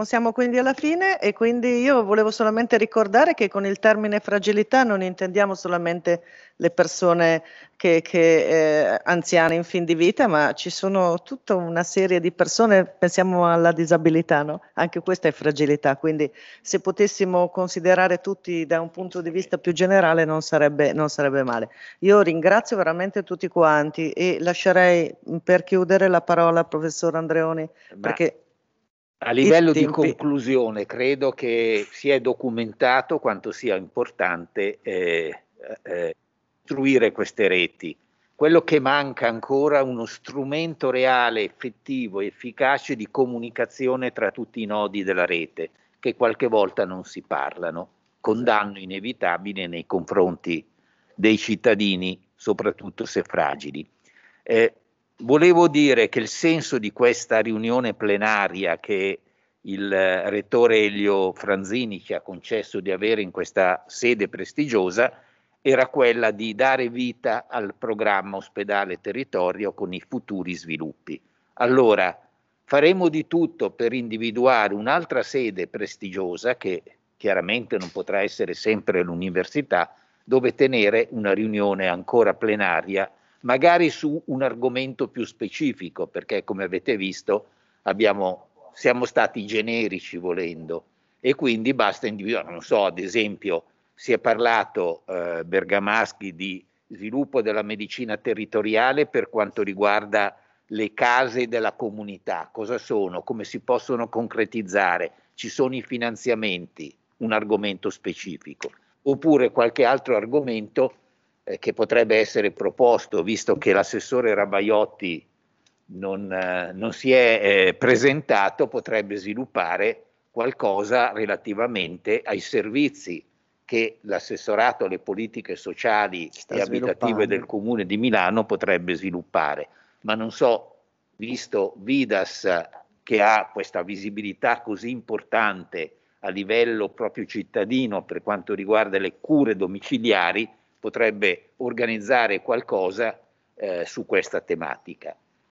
Siamo quindi alla fine e quindi io volevo solamente ricordare che con il termine fragilità non intendiamo solamente le persone che, che, eh, anziane in fin di vita, ma ci sono tutta una serie di persone, pensiamo alla disabilità, no? anche questa è fragilità, quindi se potessimo considerare tutti da un punto di vista più generale non sarebbe, non sarebbe male. Io ringrazio veramente tutti quanti e lascerei per chiudere la parola al professor Andreoni. Ma... Perché a livello di conclusione, credo che si è documentato quanto sia importante eh, eh, costruire queste reti. Quello che manca ancora è uno strumento reale, effettivo, efficace di comunicazione tra tutti i nodi della rete, che qualche volta non si parlano, con certo. danno inevitabile nei confronti dei cittadini, soprattutto se fragili. Eh, Volevo dire che il senso di questa riunione plenaria che il eh, rettore Elio Franzini ci ha concesso di avere in questa sede prestigiosa era quella di dare vita al programma ospedale territorio con i futuri sviluppi. Allora faremo di tutto per individuare un'altra sede prestigiosa che chiaramente non potrà essere sempre l'università, dove tenere una riunione ancora plenaria magari su un argomento più specifico, perché come avete visto abbiamo, siamo stati generici volendo e quindi basta individuare, non so, ad esempio si è parlato eh, Bergamaschi di sviluppo della medicina territoriale per quanto riguarda le case della comunità, cosa sono, come si possono concretizzare, ci sono i finanziamenti, un argomento specifico, oppure qualche altro argomento eh, che potrebbe essere proposto, visto che l'assessore Rabaiotti non, eh, non si è eh, presentato, potrebbe sviluppare qualcosa relativamente ai servizi che l'assessorato alle politiche sociali Sta e abitative del comune di Milano potrebbe sviluppare. Ma non so, visto Vidas che ha questa visibilità così importante a livello proprio cittadino per quanto riguarda le cure domiciliari, potrebbe organizzare qualcosa eh, su questa tematica.